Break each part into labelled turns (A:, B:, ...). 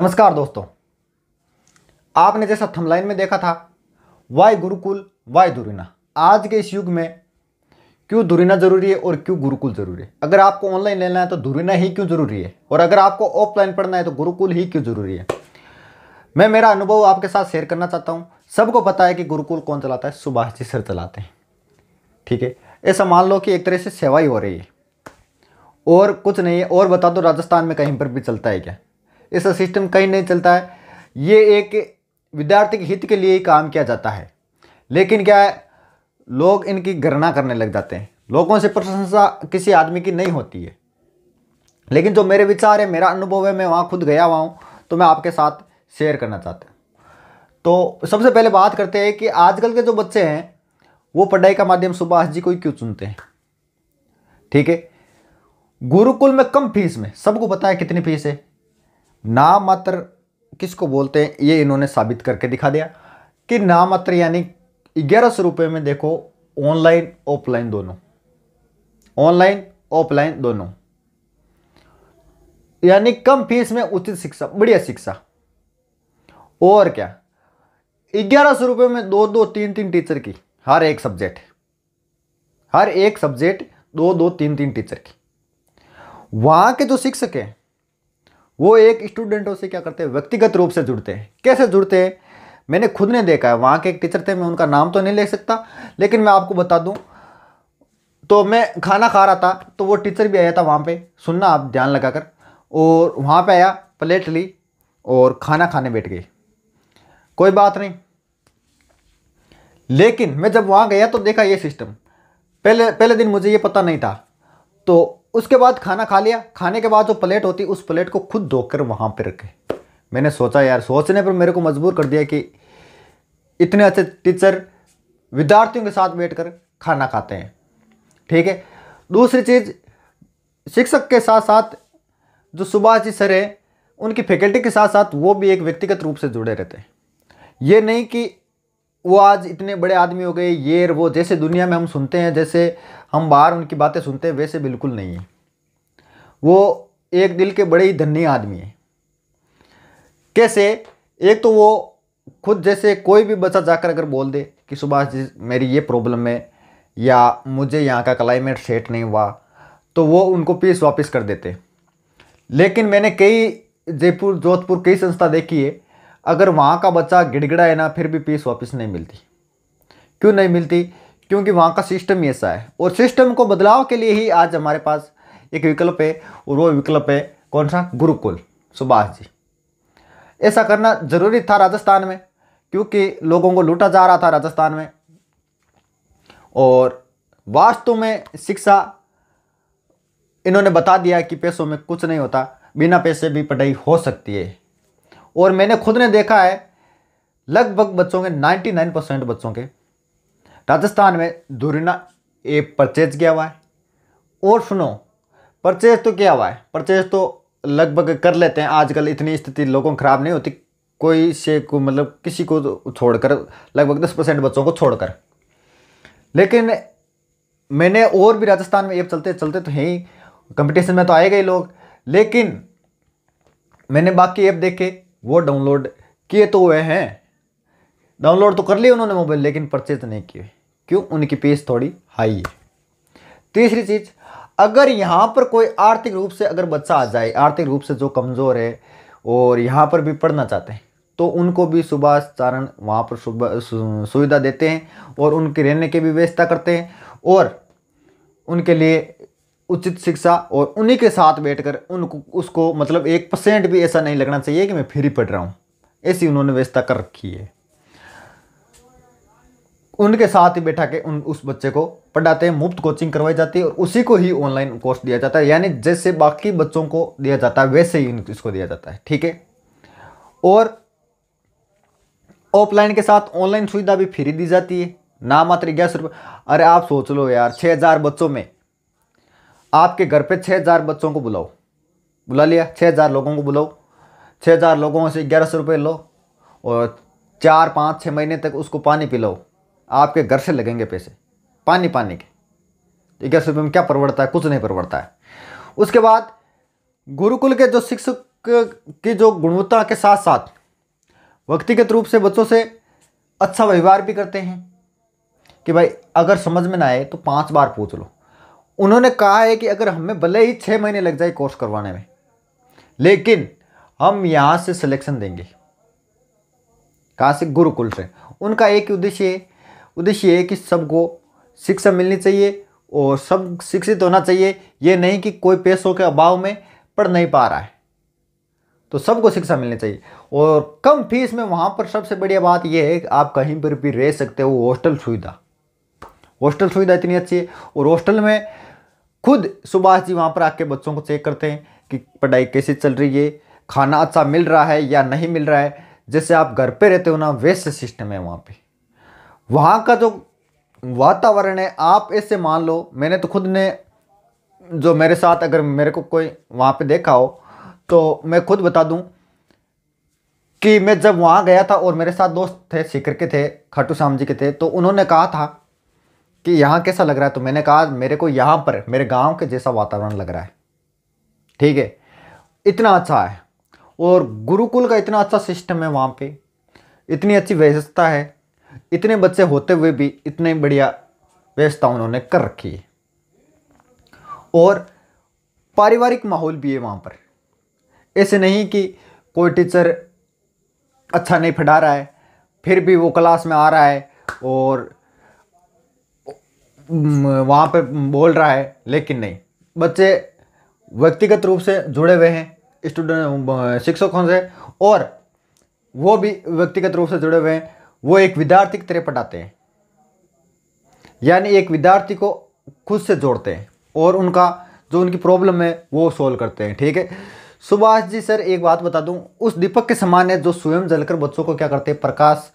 A: नमस्कार दोस्तों आपने जैसा थमलाइन में देखा था वाई गुरुकुल वाई दुरीना आज के इस युग में क्यों दुरीना ज़रूरी है और क्यों गुरुकुल ज़रूरी है अगर आपको ऑनलाइन लेना है तो दुरीना ही क्यों ज़रूरी है और अगर आपको ऑफलाइन पढ़ना है तो गुरुकुल ही क्यों ज़रूरी है मैं मेरा अनुभव आपके साथ शेयर करना चाहता हूँ सबको पता है कि गुरुकुल कौन चलाता है सुभाष जी सर चलाते हैं ठीक है ऐसा मान लो कि एक तरह से सेवा ही हो रही है और कुछ नहीं है और बता दो राजस्थान में कहीं पर भी चलता है क्या ऐसा सिस्टम कहीं नहीं चलता है ये एक विद्यार्थी के हित के लिए ही काम किया जाता है लेकिन क्या है लोग इनकी गणना करने लग जाते हैं लोगों से प्रशंसा किसी आदमी की नहीं होती है लेकिन जो मेरे विचार है मेरा अनुभव है मैं वहाँ खुद गया हुआ हूँ तो मैं आपके साथ शेयर करना चाहता हूँ तो सबसे पहले बात करते हैं कि आजकल के जो बच्चे हैं वो पढ़ाई का माध्यम सुभाष जी को ही क्यों चुनते हैं ठीक है गुरुकुल में कम फीस में सबको पता है कितनी फीस है नामात्र किसको बोलते हैं ये इन्होंने साबित करके दिखा दिया कि नामात्र यानी ग्यारह सौ रुपये में देखो ऑनलाइन ऑफलाइन दोनों ऑनलाइन ऑफलाइन दोनों यानी कम फीस में उचित शिक्षा बढ़िया शिक्षा और क्या ग्यारह सौ रुपये में दो दो तीन तीन टीचर की हर एक सब्जेक्ट हर एक सब्जेक्ट दो दो तीन तीन टीचर की वहां के जो शिक्षक हैं वो एक स्टूडेंटों से क्या करते हैं व्यक्तिगत रूप से जुड़ते हैं कैसे जुड़ते हैं मैंने खुद ने देखा है वहाँ के एक टीचर थे मैं उनका नाम तो नहीं ले सकता लेकिन मैं आपको बता दूँ तो मैं खाना खा रहा था तो वो टीचर भी आया था वहाँ पर सुनना आप ध्यान कर और वहाँ पर आया प्लेट ली और खाना खाने बैठ गई कोई बात नहीं लेकिन मैं जब वहाँ गया तो देखा ये सिस्टम पहले पहले दिन मुझे ये पता नहीं था तो उसके बाद खाना खा लिया खाने के बाद जो प्लेट होती उस प्लेट को खुद धोकर वहाँ पर रखे मैंने सोचा यार सोचने पर मेरे को मजबूर कर दिया कि इतने अच्छे टीचर विद्यार्थियों के साथ बैठकर खाना खाते हैं ठीक है दूसरी चीज़ शिक्षक के साथ साथ जो सुभाष जी सर हैं उनकी फैकल्टी के साथ साथ वो भी एक व्यक्तिगत रूप से जुड़े रहते हैं ये नहीं कि वो आज इतने बड़े आदमी हो गए ये वो जैसे दुनिया में हम सुनते हैं जैसे हम बाहर उनकी बातें सुनते हैं वैसे बिल्कुल नहीं है वो एक दिल के बड़े ही धनी आदमी है कैसे एक तो वो खुद जैसे कोई भी बच्चा जाकर अगर बोल दे कि सुभाष जी मेरी ये प्रॉब्लम है या मुझे यहाँ का क्लाइमेट सेट नहीं हुआ तो वो उनको पीस वापस कर देते लेकिन मैंने कई जयपुर जोधपुर कई संस्था देखी है अगर वहाँ का बच्चा गिड़गिड़ा है ना फिर भी पीस वापस नहीं मिलती क्यों नहीं मिलती क्योंकि वहाँ का सिस्टम ही ऐसा है और सिस्टम को बदलाव के लिए ही आज हमारे पास एक विकल्प है और वो विकल्प है कौन सा गुरुकुल सुभाष जी ऐसा करना जरूरी था राजस्थान में क्योंकि लोगों को लूटा जा रहा था राजस्थान में और वास्तव में शिक्षा इन्होंने बता दिया कि पैसों में कुछ नहीं होता बिना पैसे भी पढ़ाई हो सकती है और मैंने खुद ने देखा है लगभग बच्चों के 99 परसेंट बच्चों के राजस्थान में धुरिना ऐप परचेज किया हुआ है और सुनो परचेज तो किया हुआ है परचेज तो लगभग कर लेते हैं आजकल इतनी स्थिति लोगों ख़राब नहीं होती कोई से को मतलब किसी को तो छोड़कर लगभग दस परसेंट बच्चों को छोड़कर लेकिन मैंने और भी राजस्थान में ऐप चलते चलते तो हैं ही कंपटीशन में तो आए गए लोग लेकिन मैंने बाकी ऐप देखे वो डाउनलोड किए तो हुए हैं डाउनलोड तो कर लिए उन्होंने मोबाइल लेकिन परचेज नहीं किए क्यों उनकी फीस थोड़ी हाई है तीसरी चीज़ अगर यहाँ पर कोई आर्थिक रूप से अगर बच्चा आ जाए आर्थिक रूप से जो कमज़ोर है और यहाँ पर भी पढ़ना चाहते हैं तो उनको भी सुबह चारण वहाँ पर सुबह सुविधा देते हैं और उनके रहने की भी व्यवस्था करते हैं और उनके लिए उचित शिक्षा और उन्हीं के साथ बैठकर उनको उसको मतलब एक परसेंट भी ऐसा नहीं लगना चाहिए कि मैं फ्री पढ़ रहा हूँ ऐसी उन्होंने व्यवस्था कर रखी है उनके साथ ही बैठा के उन उस बच्चे को पढ़ाते हैं मुफ्त कोचिंग करवाई जाती है और उसी को ही ऑनलाइन कोर्स दिया जाता है यानी जैसे बाकी बच्चों को दिया जाता है वैसे ही इसको दिया जाता है ठीक है और ऑफलाइन के साथ ऑनलाइन सुविधा भी फ्री दी जाती है ना मात्र ग्यारह रुपये अरे आप सोच लो यार छः हज़ार बच्चों में आपके घर पे छः हज़ार बच्चों को बुलाओ बुला लिया छः हज़ार लोगों को बुलाओ छः हज़ार लोगों से ग्यारह सौ रुपये लो और चार पाँच छः महीने तक उसको पानी पिलाओ आपके घर से लगेंगे पैसे पानी पानी के ग्यारह सौ रुपये में क्या परवड़ता है कुछ नहीं परवड़ता है उसके बाद गुरुकुल के जो शिक्षक की जो गुणवत्ता के साथ साथ व्यक्तिगत रूप से बच्चों से अच्छा व्यवहार भी करते हैं कि भाई अगर समझ में ना आए तो पांच बार पूछ लो उन्होंने कहा है कि अगर हमें भले ही छः महीने लग जाए कोर्स करवाने में लेकिन हम यहाँ से सिलेक्शन देंगे कहाँ से गुरुकुल से उनका एक उद्देश्य उद्देश्य है कि सबको शिक्षा मिलनी चाहिए और सब शिक्षित होना चाहिए ये नहीं कि कोई पैसों के अभाव में पढ़ नहीं पा रहा है तो सबको शिक्षा मिलनी चाहिए और कम फीस में वहाँ पर सबसे बढ़िया बात यह है कि आप कहीं पर भी रह सकते हो हॉस्टल सुविधा हॉस्टल सुविधा इतनी अच्छी है और हॉस्टल में खुद सुभाष जी वहाँ पर आके बच्चों को चेक करते हैं कि पढ़ाई कैसे चल रही है खाना अच्छा मिल रहा है या नहीं मिल रहा है जैसे आप घर पे रहते हो ना वैसे सिस्टम है वहाँ पे वहाँ का जो वातावरण है आप ऐसे मान लो मैंने तो खुद ने जो मेरे साथ अगर मेरे को कोई वहाँ पे देखा हो तो मैं खुद बता दूँ कि मैं जब वहाँ गया था और मेरे साथ दोस्त थे सीकर के थे खाटू श्याम जी के थे तो उन्होंने कहा था कि यहाँ कैसा लग रहा है तो मैंने कहा मेरे को यहाँ पर मेरे गांव के जैसा वातावरण लग रहा है ठीक है इतना अच्छा है और गुरुकुल का इतना अच्छा सिस्टम है वहाँ पे इतनी अच्छी व्यवस्था है इतने बच्चे होते हुए भी इतने बढ़िया व्यवस्था उन्होंने कर रखी है और पारिवारिक माहौल भी है वहाँ पर ऐसे नहीं कि कोई टीचर अच्छा नहीं पढ़ा रहा है फिर भी वो क्लास में आ रहा है और वहाँ पे बोल रहा है लेकिन नहीं बच्चे व्यक्तिगत रूप से जुड़े हुए हैं स्टूडेंट शिक्षकों से और वो भी व्यक्तिगत रूप से जुड़े हुए हैं वो एक विद्यार्थी की तरह पढ़ाते हैं यानी एक विद्यार्थी को खुद से जोड़ते हैं और उनका जो उनकी प्रॉब्लम है वो सॉल्व करते हैं ठीक है सुभाष जी सर एक बात बता दूं उस दीपक के समान है जो स्वयं जलकर बच्चों को क्या करते हैं प्रकाश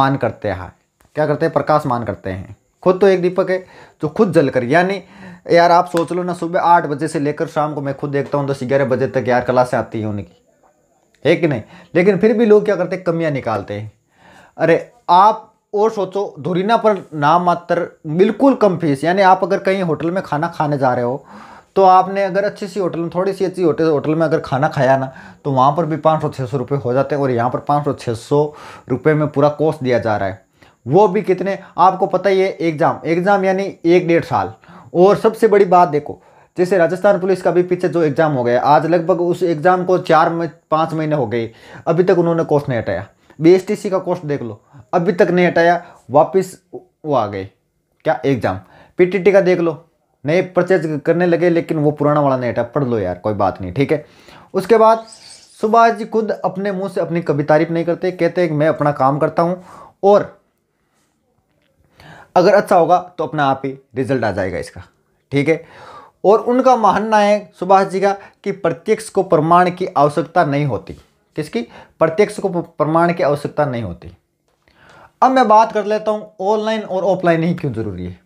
A: मान करते हैं हाँ। क्या करते हैं प्रकाश मान करते हैं खुद तो एक दीपक है जो खुद जल कर यानी यार आप सोच लो ना सुबह आठ बजे से लेकर शाम को मैं खुद देखता हूँ दस ग्यारह बजे तक यार क्लासें आती है उनकी है कि नहीं लेकिन फिर भी लोग क्या करते हैं कमियाँ निकालते हैं अरे आप और सोचो धुरीना पर नाम मात्र बिल्कुल कम फीस यानी आप अगर कहीं होटल में खाना खाने जा रहे हो तो आपने अगर अच्छी सी होटल में थोड़ी सी अच्छी होटल होटल में अगर खाना खाया ना तो वहाँ पर भी पाँच सौ छः सौ रुपये हो जाते हैं और यहाँ पर पाँच सौ छः सौ रुपये में पूरा कोर्स दिया जा रहा है वो भी कितने आपको पता ही है एग्ज़ाम एग्ज़ाम यानी एक डेढ़ साल और सबसे बड़ी बात देखो जैसे राजस्थान पुलिस का भी पीछे जो एग्ज़ाम हो गया आज लगभग उस एग्ज़ाम को चार पाँच महीने हो गए अभी तक उन्होंने कोर्स नहीं हटाया बी का कोर्स देख लो अभी तक नहीं हटाया वापिस वो आ गए क्या एग्ज़ाम पीटीटी का देख लो नए परचेज करने लगे लेकिन वो पुराना वाला नहीं हटा पढ़ लो यार कोई बात नहीं ठीक है उसके बाद सुभाष जी खुद अपने मुंह से अपनी कभी तारीफ नहीं करते कहते हैं मैं अपना काम करता हूँ और अगर अच्छा होगा तो अपना आप ही रिजल्ट आ जाएगा इसका ठीक है और उनका मानना है सुभाष जी का कि प्रत्यक्ष को प्रमाण की आवश्यकता नहीं होती किसकी प्रत्यक्ष को प्रमाण की आवश्यकता नहीं होती अब मैं बात कर लेता हूँ ऑनलाइन और ऑफलाइन ही क्यों ज़रूरी है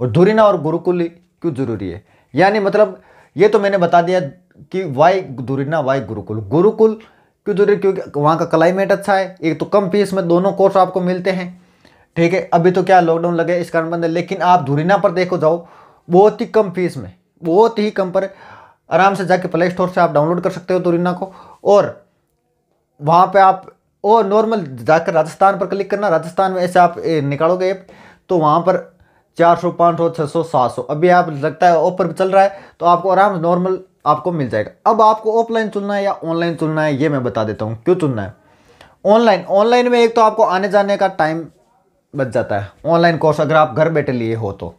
A: और धुरीना और गुरुकुल क्यों ज़रूरी है यानी मतलब ये तो मैंने बता दिया कि वाई धुरीना वाई गुरुकुल गुरुकुल क्यों जरूरी क्योंकि वहाँ का क्लाइमेट अच्छा है एक तो कम फीस में दोनों कोर्स आपको मिलते हैं ठीक है अभी तो क्या लॉकडाउन लगे इस कारण बंद है लेकिन आप धुरीना पर देखो जाओ बहुत ही कम फीस में बहुत ही कम पर आराम से जाके प्ले स्टोर से आप डाउनलोड कर सकते हो धुरीना को और वहाँ पे आप और नॉर्मल जाकर राजस्थान पर क्लिक करना राजस्थान में ऐसे आप निकालोगे ऐप तो वहाँ पर चार सौ पाँच सौ छः सौ सात सौ अभी आप लगता है ऑफर चल रहा है तो आपको आराम से नॉर्मल आपको मिल जाएगा अब आपको ऑफलाइन चुनना है या ऑनलाइन चुनना है ये मैं बता देता हूँ क्यों चुनना है ऑनलाइन ऑनलाइन में एक तो आपको आने जाने का टाइम बच जाता है ऑनलाइन कोर्स अगर आप घर बैठे लिए हो तो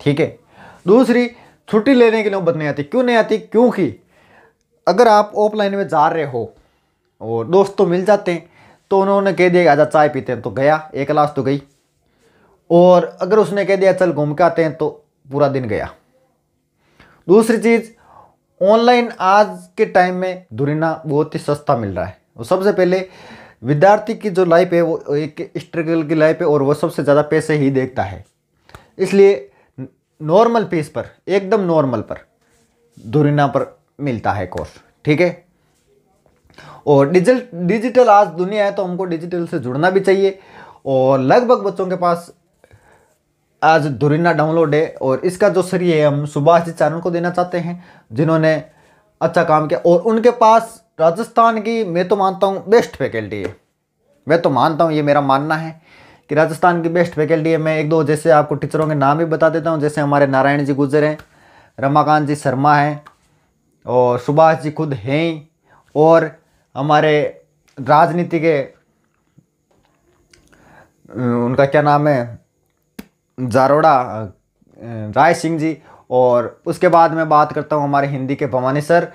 A: ठीक है दूसरी छुट्टी लेने की नौबत नहीं आती क्यों नहीं आती क्योंकि अगर आप ऑफलाइन में जा रहे हो और दोस्त तो मिल जाते हैं तो उन्होंने कह दिया आजा चाय पीते हैं तो गया एक क्लास तो गई और अगर उसने कह दिया चल घूम के आते हैं तो पूरा दिन गया दूसरी चीज़ ऑनलाइन आज के टाइम में धुरिना बहुत ही सस्ता मिल रहा है और सबसे पहले विद्यार्थी की जो लाइफ है वो एक स्ट्रगल की लाइफ है और वो सबसे ज़्यादा पैसे ही देखता है इसलिए नॉर्मल फीस पर एकदम नॉर्मल पर दुरिना पर मिलता है कोर्स ठीक है और डिजिटल डिजिटल आज दुनिया है तो हमको डिजिटल से जुड़ना भी चाहिए और लगभग बच्चों के पास आज दुरिना डाउनलोड है और इसका जो सरिये है हम सुभाष जी चारण को देना चाहते हैं जिन्होंने अच्छा काम किया और उनके पास राजस्थान की मैं तो मानता हूँ बेस्ट फैकल्टी है मैं तो मानता हूँ ये मेरा मानना है कि राजस्थान की बेस्ट फैकल्टी है मैं एक दो जैसे आपको टीचरों के नाम भी बता देता हूँ जैसे हमारे नारायण जी गुजर हैं रमाकांत जी शर्मा हैं और सुभाष जी खुद हैं और हमारे राजनीति के उनका क्या नाम है जारोड़ा राय सिंह जी और उसके बाद मैं बात करता हूँ हमारे हिंदी के भवानी सर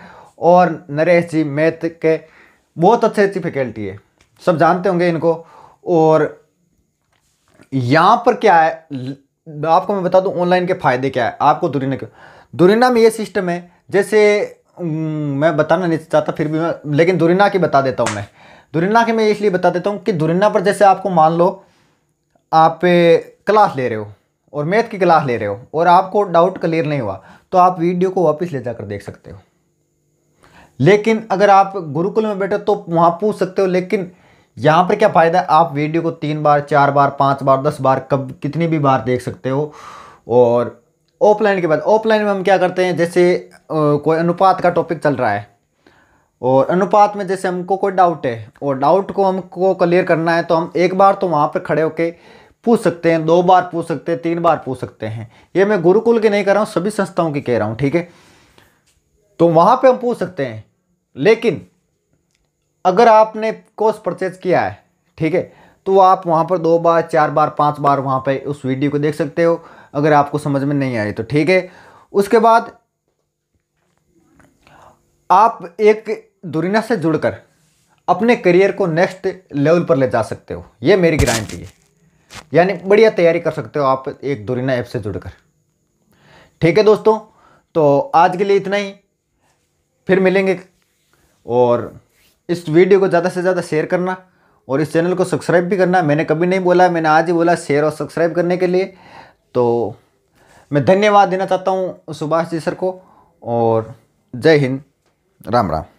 A: और नरेश जी मैथ के बहुत अच्छे अच्छी फैकल्टी है सब जानते होंगे इनको और यहाँ पर क्या है आपको मैं बता दूँ ऑनलाइन के फ़ायदे क्या है आपको दुरीना के दुरीना में ये सिस्टम है जैसे मैं बताना नहीं चाहता फिर भी मैं लेकिन दुरीना की बता देता हूँ मैं दुरीना के मैं इसलिए बता देता हूँ कि दुरीना पर जैसे आपको मान लो आप क्लास ले रहे हो और मैथ की क्लास ले रहे हो और आपको डाउट क्लियर नहीं हुआ तो आप वीडियो को वापस ले जाकर देख सकते हो लेकिन अगर आप गुरुकुल में बैठे तो वहाँ पूछ सकते हो लेकिन यहाँ पर क्या फ़ायदा है आप वीडियो को तीन बार चार बार पाँच बार दस बार कब कितनी भी बार देख सकते हो और ऑफलाइन के बाद ऑफलाइन में हम क्या करते हैं जैसे कोई अनुपात का टॉपिक चल रहा है और अनुपात में जैसे हमको कोई डाउट है और डाउट को हमको क्लियर करना है तो हम एक बार तो वहाँ पर खड़े होके पूछ सकते हैं दो बार पूछ सकते हैं तीन बार पूछ सकते हैं ये मैं गुरुकुल के नहीं कर रहा हूँ सभी संस्थाओं की कह रहा हूँ ठीक है तो वहाँ पे हम पूछ सकते हैं लेकिन अगर आपने कोर्स परचेज किया है ठीक है तो आप वहाँ पर दो बार चार बार पांच बार वहाँ पर उस वीडियो को देख सकते हो अगर आपको समझ में नहीं आए तो ठीक है उसके बाद आप एक दुरीना से जुड़कर अपने करियर को नेक्स्ट लेवल पर ले जा सकते हो ये मेरी गारंटी है यानी बढ़िया तैयारी कर सकते हो आप एक दुरीना ऐप से जुड़कर ठीक है दोस्तों तो आज के लिए इतना ही फिर मिलेंगे और इस वीडियो को ज़्यादा से ज़्यादा शेयर करना और इस चैनल को सब्सक्राइब भी करना मैंने कभी नहीं बोला मैंने आज ही बोला शेयर और सब्सक्राइब करने के लिए तो मैं धन्यवाद देना चाहता हूँ सुभाष जी सर को और जय हिंद राम राम